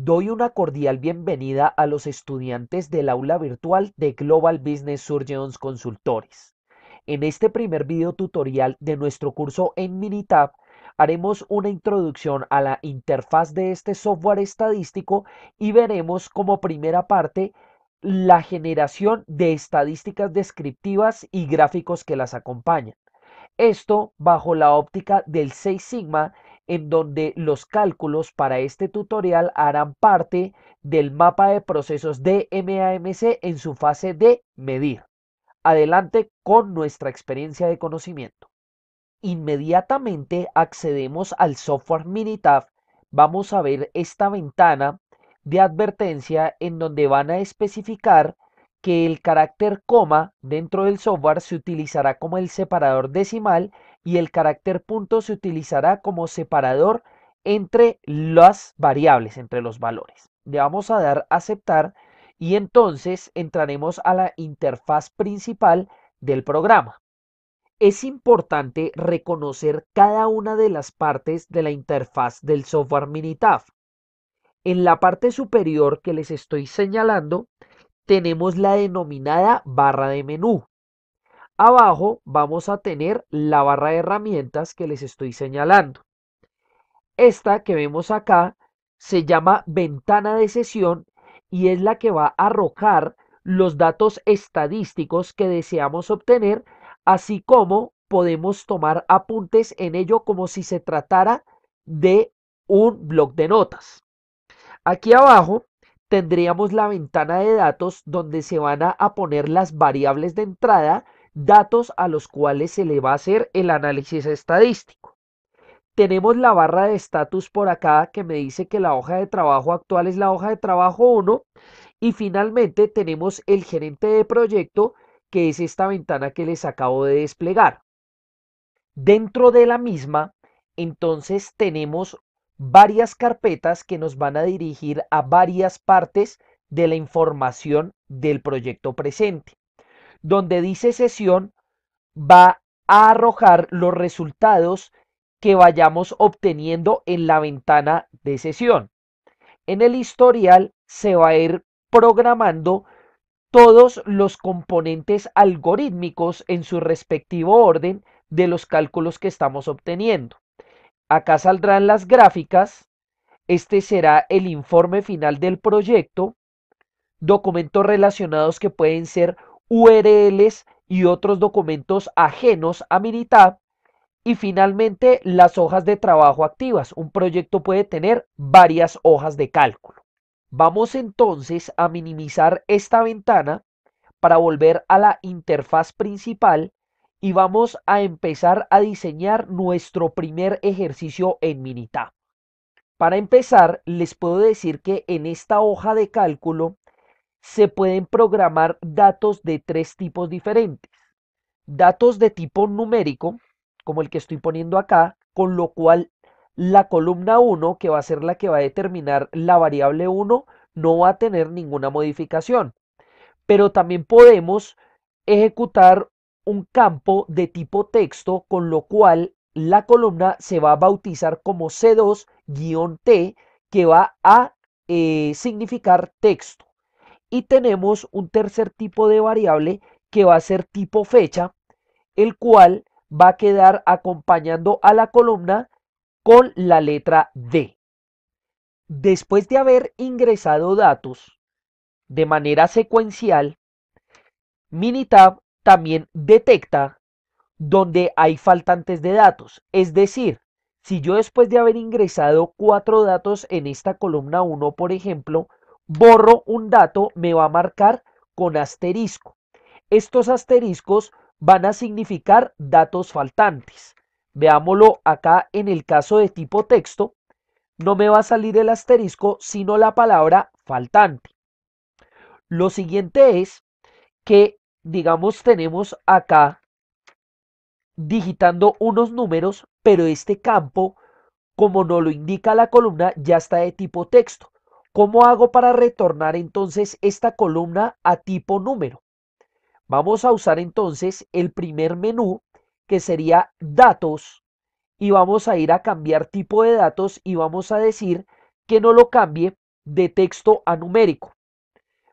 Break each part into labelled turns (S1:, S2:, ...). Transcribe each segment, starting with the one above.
S1: Doy una cordial bienvenida a los estudiantes del aula virtual de Global Business Surgeons Consultores. En este primer video tutorial de nuestro curso en Minitab, haremos una introducción a la interfaz de este software estadístico y veremos como primera parte la generación de estadísticas descriptivas y gráficos que las acompañan. Esto bajo la óptica del 6 Sigma en donde los cálculos para este tutorial harán parte del mapa de procesos de MAMC en su fase de medir. Adelante con nuestra experiencia de conocimiento. Inmediatamente accedemos al software Minitab. Vamos a ver esta ventana de advertencia en donde van a especificar que el carácter coma dentro del software se utilizará como el separador decimal y el carácter punto se utilizará como separador entre las variables, entre los valores. Le vamos a dar aceptar y entonces entraremos a la interfaz principal del programa. Es importante reconocer cada una de las partes de la interfaz del software Minitab. En la parte superior que les estoy señalando, tenemos la denominada barra de menú abajo vamos a tener la barra de herramientas que les estoy señalando. Esta que vemos acá se llama ventana de sesión y es la que va a arrojar los datos estadísticos que deseamos obtener, así como podemos tomar apuntes en ello como si se tratara de un blog de notas. Aquí abajo tendríamos la ventana de datos donde se van a poner las variables de entrada, datos a los cuales se le va a hacer el análisis estadístico. Tenemos la barra de estatus por acá que me dice que la hoja de trabajo actual es la hoja de trabajo 1 y finalmente tenemos el gerente de proyecto que es esta ventana que les acabo de desplegar. Dentro de la misma, entonces tenemos varias carpetas que nos van a dirigir a varias partes de la información del proyecto presente donde dice sesión va a arrojar los resultados que vayamos obteniendo en la ventana de sesión. En el historial se va a ir programando todos los componentes algorítmicos en su respectivo orden de los cálculos que estamos obteniendo. Acá saldrán las gráficas, este será el informe final del proyecto, documentos relacionados que pueden ser URLs y otros documentos ajenos a Minitab. Y finalmente, las hojas de trabajo activas. Un proyecto puede tener varias hojas de cálculo. Vamos entonces a minimizar esta ventana para volver a la interfaz principal y vamos a empezar a diseñar nuestro primer ejercicio en Minitab. Para empezar, les puedo decir que en esta hoja de cálculo se pueden programar datos de tres tipos diferentes. Datos de tipo numérico, como el que estoy poniendo acá, con lo cual la columna 1, que va a ser la que va a determinar la variable 1, no va a tener ninguna modificación. Pero también podemos ejecutar un campo de tipo texto, con lo cual la columna se va a bautizar como C2-T, que va a eh, significar texto. Y tenemos un tercer tipo de variable que va a ser tipo fecha, el cual va a quedar acompañando a la columna con la letra D. Después de haber ingresado datos de manera secuencial, Minitab también detecta donde hay faltantes de datos. Es decir, si yo después de haber ingresado cuatro datos en esta columna 1, por ejemplo, borro un dato, me va a marcar con asterisco. Estos asteriscos van a significar datos faltantes. Veámoslo acá en el caso de tipo texto. No me va a salir el asterisco, sino la palabra faltante. Lo siguiente es que, digamos, tenemos acá digitando unos números, pero este campo, como no lo indica la columna, ya está de tipo texto. ¿Cómo hago para retornar entonces esta columna a tipo número? Vamos a usar entonces el primer menú que sería datos y vamos a ir a cambiar tipo de datos y vamos a decir que no lo cambie de texto a numérico.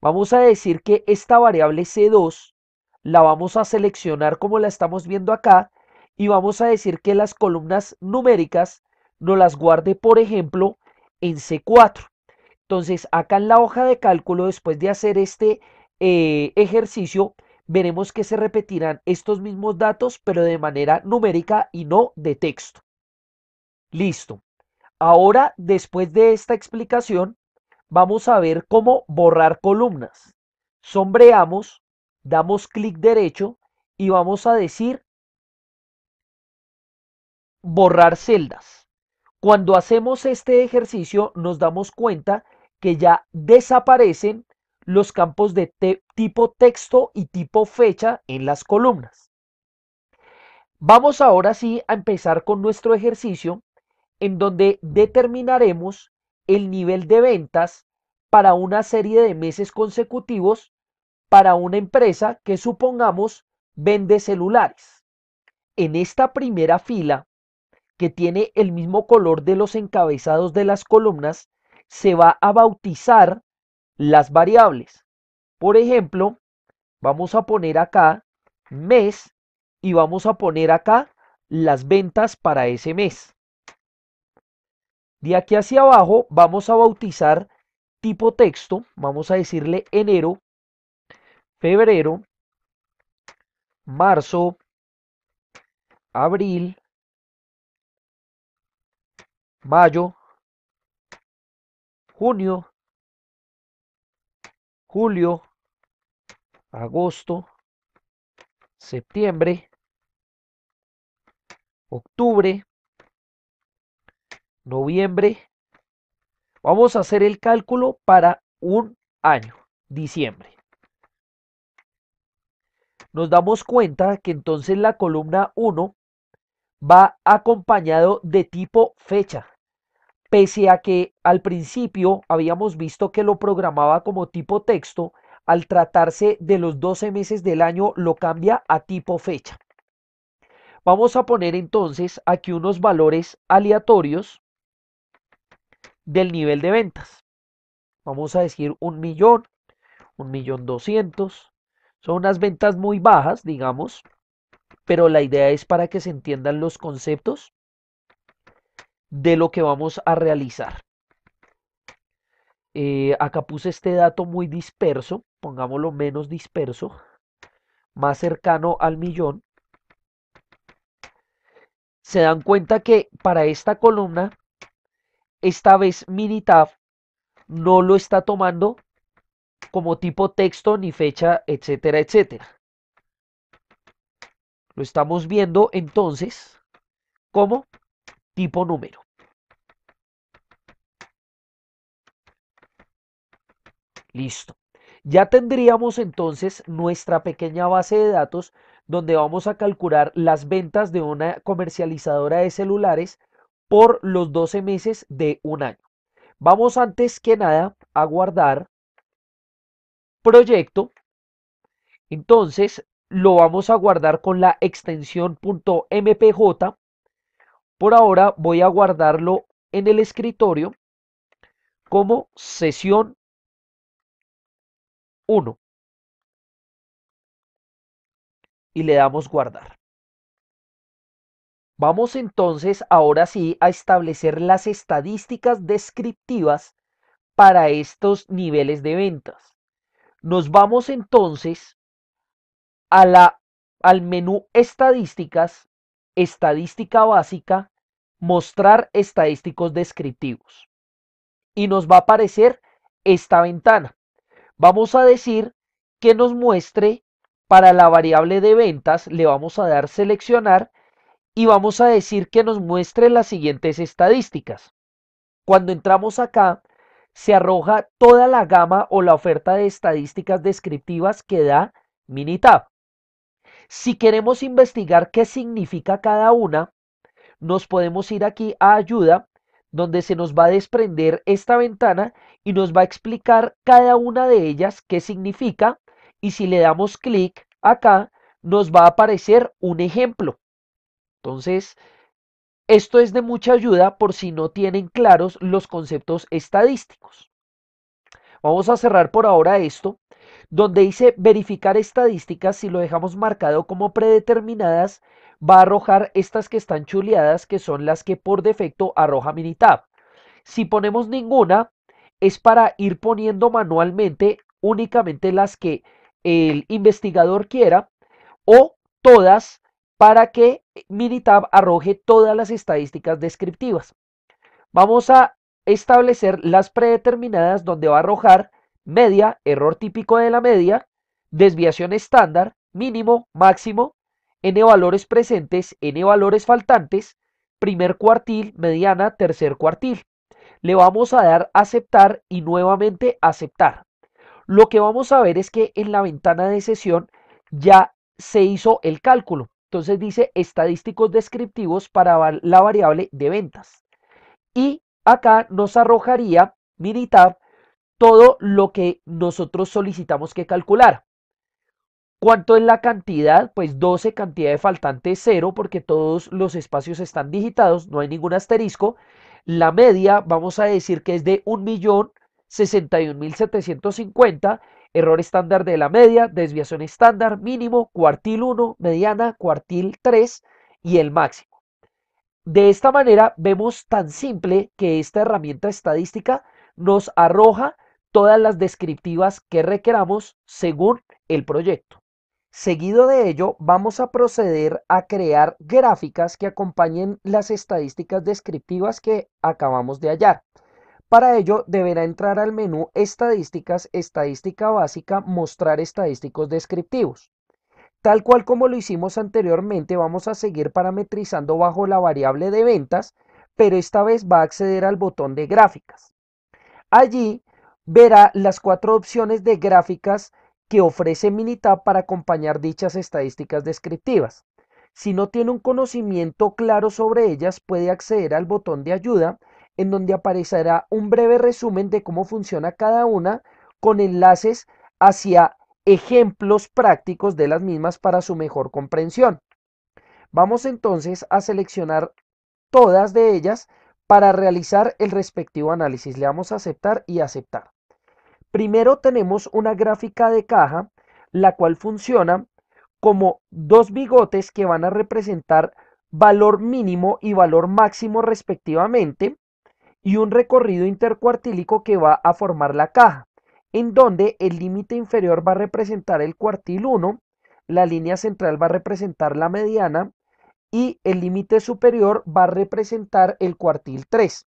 S1: Vamos a decir que esta variable C2 la vamos a seleccionar como la estamos viendo acá y vamos a decir que las columnas numéricas no las guarde, por ejemplo, en C4. Entonces, acá en la hoja de cálculo, después de hacer este eh, ejercicio, veremos que se repetirán estos mismos datos, pero de manera numérica y no de texto. Listo. Ahora, después de esta explicación, vamos a ver cómo borrar columnas. Sombreamos, damos clic derecho y vamos a decir borrar celdas. Cuando hacemos este ejercicio nos damos cuenta que ya desaparecen los campos de tipo texto y tipo fecha en las columnas. Vamos ahora sí a empezar con nuestro ejercicio en donde determinaremos el nivel de ventas para una serie de meses consecutivos para una empresa que supongamos vende celulares. En esta primera fila, que tiene el mismo color de los encabezados de las columnas, se va a bautizar las variables. Por ejemplo, vamos a poner acá mes y vamos a poner acá las ventas para ese mes. De aquí hacia abajo vamos a bautizar tipo texto, vamos a decirle enero, febrero, marzo, abril, mayo, junio, julio, agosto, septiembre, octubre, noviembre. Vamos a hacer el cálculo para un año, diciembre. Nos damos cuenta que entonces la columna 1 va acompañado de tipo fecha. Pese a que al principio habíamos visto que lo programaba como tipo texto, al tratarse de los 12 meses del año lo cambia a tipo fecha. Vamos a poner entonces aquí unos valores aleatorios del nivel de ventas. Vamos a decir un millón, un millón doscientos. Son unas ventas muy bajas, digamos, pero la idea es para que se entiendan los conceptos de lo que vamos a realizar. Eh, acá puse este dato muy disperso, pongámoslo menos disperso, más cercano al millón. Se dan cuenta que para esta columna, esta vez Minitab no lo está tomando como tipo texto ni fecha, etcétera, etcétera. Lo estamos viendo entonces como tipo número. Listo. Ya tendríamos entonces nuestra pequeña base de datos donde vamos a calcular las ventas de una comercializadora de celulares por los 12 meses de un año. Vamos antes que nada a guardar proyecto. Entonces lo vamos a guardar con la extensión .mpj por ahora voy a guardarlo en el escritorio como sesión 1. Y le damos guardar. Vamos entonces ahora sí a establecer las estadísticas descriptivas para estos niveles de ventas. Nos vamos entonces a la, al menú estadísticas estadística básica, mostrar estadísticos descriptivos. Y nos va a aparecer esta ventana. Vamos a decir que nos muestre para la variable de ventas, le vamos a dar seleccionar y vamos a decir que nos muestre las siguientes estadísticas. Cuando entramos acá, se arroja toda la gama o la oferta de estadísticas descriptivas que da Minitab. Si queremos investigar qué significa cada una, nos podemos ir aquí a ayuda, donde se nos va a desprender esta ventana y nos va a explicar cada una de ellas qué significa. Y si le damos clic acá, nos va a aparecer un ejemplo. Entonces, esto es de mucha ayuda por si no tienen claros los conceptos estadísticos. Vamos a cerrar por ahora esto donde dice verificar estadísticas, si lo dejamos marcado como predeterminadas, va a arrojar estas que están chuleadas, que son las que por defecto arroja Minitab. Si ponemos ninguna, es para ir poniendo manualmente únicamente las que el investigador quiera o todas para que Minitab arroje todas las estadísticas descriptivas. Vamos a establecer las predeterminadas donde va a arrojar media, error típico de la media, desviación estándar, mínimo, máximo, n valores presentes, n valores faltantes, primer cuartil, mediana, tercer cuartil. Le vamos a dar aceptar y nuevamente aceptar. Lo que vamos a ver es que en la ventana de sesión ya se hizo el cálculo. Entonces dice estadísticos descriptivos para la variable de ventas. Y acá nos arrojaría Minitab todo lo que nosotros solicitamos que calcular. ¿Cuánto es la cantidad? Pues 12, cantidad de faltante 0, porque todos los espacios están digitados, no hay ningún asterisco. La media, vamos a decir que es de 1.061.750, error estándar de la media, desviación estándar, mínimo, cuartil 1, mediana, cuartil 3 y el máximo. De esta manera vemos tan simple que esta herramienta estadística nos arroja todas las descriptivas que requeramos según el proyecto. Seguido de ello, vamos a proceder a crear gráficas que acompañen las estadísticas descriptivas que acabamos de hallar. Para ello, deberá entrar al menú Estadísticas, Estadística Básica, Mostrar Estadísticos Descriptivos. Tal cual como lo hicimos anteriormente, vamos a seguir parametrizando bajo la variable de ventas, pero esta vez va a acceder al botón de gráficas. Allí verá las cuatro opciones de gráficas que ofrece Minitab para acompañar dichas estadísticas descriptivas. Si no tiene un conocimiento claro sobre ellas, puede acceder al botón de ayuda, en donde aparecerá un breve resumen de cómo funciona cada una, con enlaces hacia ejemplos prácticos de las mismas para su mejor comprensión. Vamos entonces a seleccionar todas de ellas para realizar el respectivo análisis. Le damos a aceptar y aceptar. Primero tenemos una gráfica de caja, la cual funciona como dos bigotes que van a representar valor mínimo y valor máximo respectivamente y un recorrido intercuartílico que va a formar la caja, en donde el límite inferior va a representar el cuartil 1, la línea central va a representar la mediana y el límite superior va a representar el cuartil 3.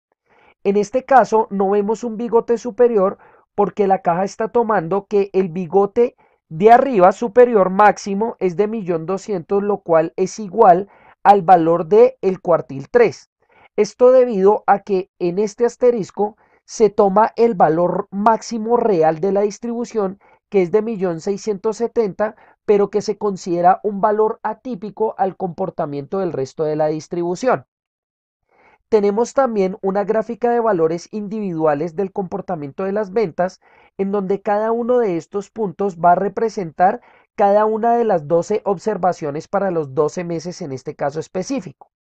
S1: En este caso no vemos un bigote superior, porque la caja está tomando que el bigote de arriba superior máximo es de 1.200.000, lo cual es igual al valor del el cuartil 3. Esto debido a que en este asterisco se toma el valor máximo real de la distribución, que es de 1.670.000, pero que se considera un valor atípico al comportamiento del resto de la distribución. Tenemos también una gráfica de valores individuales del comportamiento de las ventas, en donde cada uno de estos puntos va a representar cada una de las 12 observaciones para los 12 meses en este caso específico.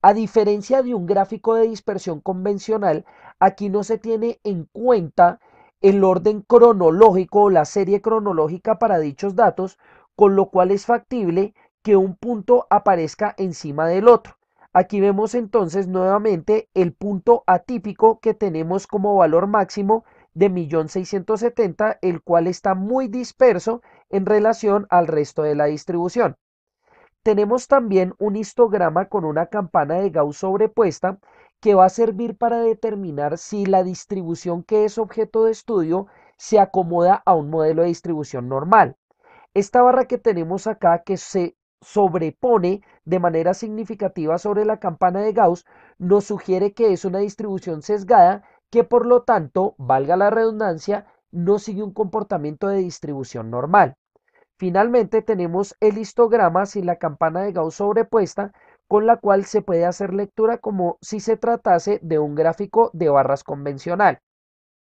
S1: A diferencia de un gráfico de dispersión convencional, aquí no se tiene en cuenta el orden cronológico o la serie cronológica para dichos datos, con lo cual es factible que un punto aparezca encima del otro. Aquí vemos entonces nuevamente el punto atípico que tenemos como valor máximo de 1.670.000, el cual está muy disperso en relación al resto de la distribución. Tenemos también un histograma con una campana de Gauss sobrepuesta que va a servir para determinar si la distribución que es objeto de estudio se acomoda a un modelo de distribución normal. Esta barra que tenemos acá que se sobrepone de manera significativa sobre la campana de Gauss, nos sugiere que es una distribución sesgada que por lo tanto, valga la redundancia, no sigue un comportamiento de distribución normal. Finalmente tenemos el histograma sin la campana de Gauss sobrepuesta, con la cual se puede hacer lectura como si se tratase de un gráfico de barras convencional.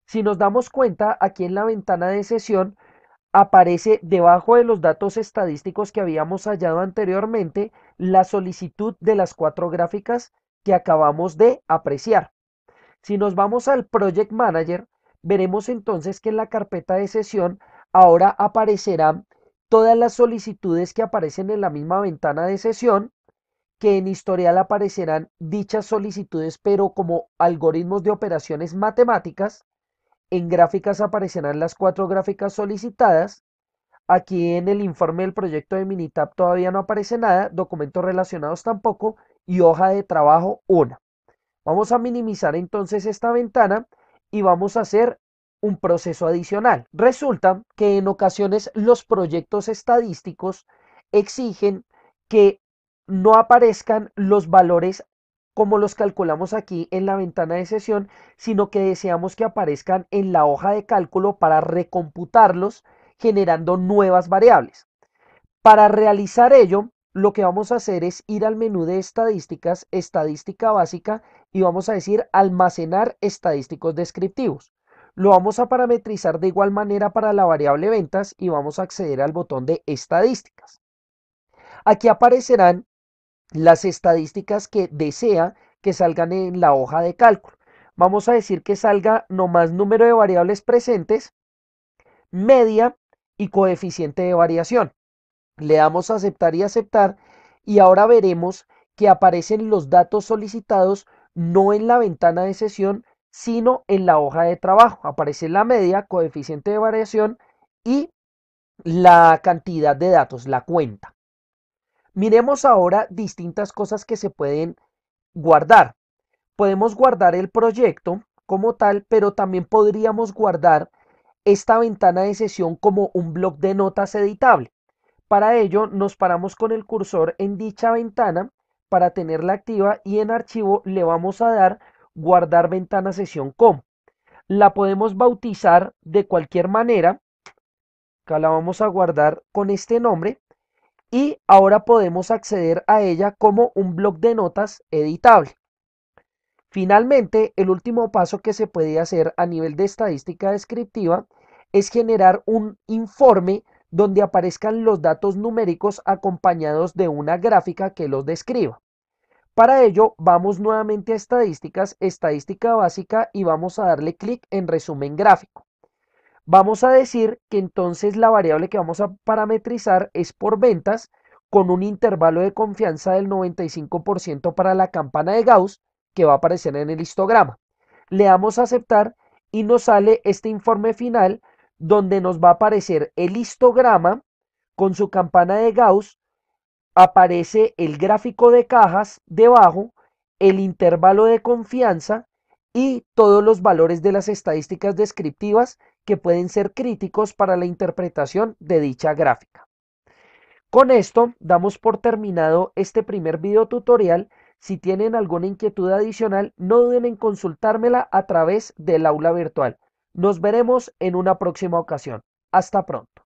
S1: Si nos damos cuenta, aquí en la ventana de sesión aparece debajo de los datos estadísticos que habíamos hallado anteriormente la solicitud de las cuatro gráficas que acabamos de apreciar. Si nos vamos al Project Manager, veremos entonces que en la carpeta de sesión ahora aparecerán todas las solicitudes que aparecen en la misma ventana de sesión, que en historial aparecerán dichas solicitudes pero como algoritmos de operaciones matemáticas, en gráficas aparecerán las cuatro gráficas solicitadas. Aquí en el informe del proyecto de Minitab todavía no aparece nada, documentos relacionados tampoco y hoja de trabajo una. Vamos a minimizar entonces esta ventana y vamos a hacer un proceso adicional. Resulta que en ocasiones los proyectos estadísticos exigen que no aparezcan los valores como los calculamos aquí en la ventana de sesión, sino que deseamos que aparezcan en la hoja de cálculo para recomputarlos generando nuevas variables. Para realizar ello, lo que vamos a hacer es ir al menú de estadísticas, estadística básica, y vamos a decir almacenar estadísticos descriptivos. Lo vamos a parametrizar de igual manera para la variable ventas y vamos a acceder al botón de estadísticas. Aquí aparecerán las estadísticas que desea que salgan en la hoja de cálculo. Vamos a decir que salga nomás número de variables presentes, media y coeficiente de variación. Le damos a aceptar y aceptar y ahora veremos que aparecen los datos solicitados no en la ventana de sesión, sino en la hoja de trabajo. Aparece la media, coeficiente de variación y la cantidad de datos, la cuenta. Miremos ahora distintas cosas que se pueden guardar. Podemos guardar el proyecto como tal, pero también podríamos guardar esta ventana de sesión como un blog de notas editable. Para ello nos paramos con el cursor en dicha ventana para tenerla activa y en archivo le vamos a dar guardar ventana sesión como. La podemos bautizar de cualquier manera. Acá la vamos a guardar con este nombre y ahora podemos acceder a ella como un blog de notas editable. Finalmente, el último paso que se puede hacer a nivel de estadística descriptiva es generar un informe donde aparezcan los datos numéricos acompañados de una gráfica que los describa. Para ello, vamos nuevamente a estadísticas, estadística básica y vamos a darle clic en resumen gráfico. Vamos a decir que entonces la variable que vamos a parametrizar es por ventas con un intervalo de confianza del 95% para la campana de Gauss que va a aparecer en el histograma. Le damos a aceptar y nos sale este informe final donde nos va a aparecer el histograma con su campana de Gauss, aparece el gráfico de cajas debajo, el intervalo de confianza y todos los valores de las estadísticas descriptivas que pueden ser críticos para la interpretación de dicha gráfica. Con esto damos por terminado este primer video tutorial. Si tienen alguna inquietud adicional, no duden en consultármela a través del aula virtual. Nos veremos en una próxima ocasión. Hasta pronto.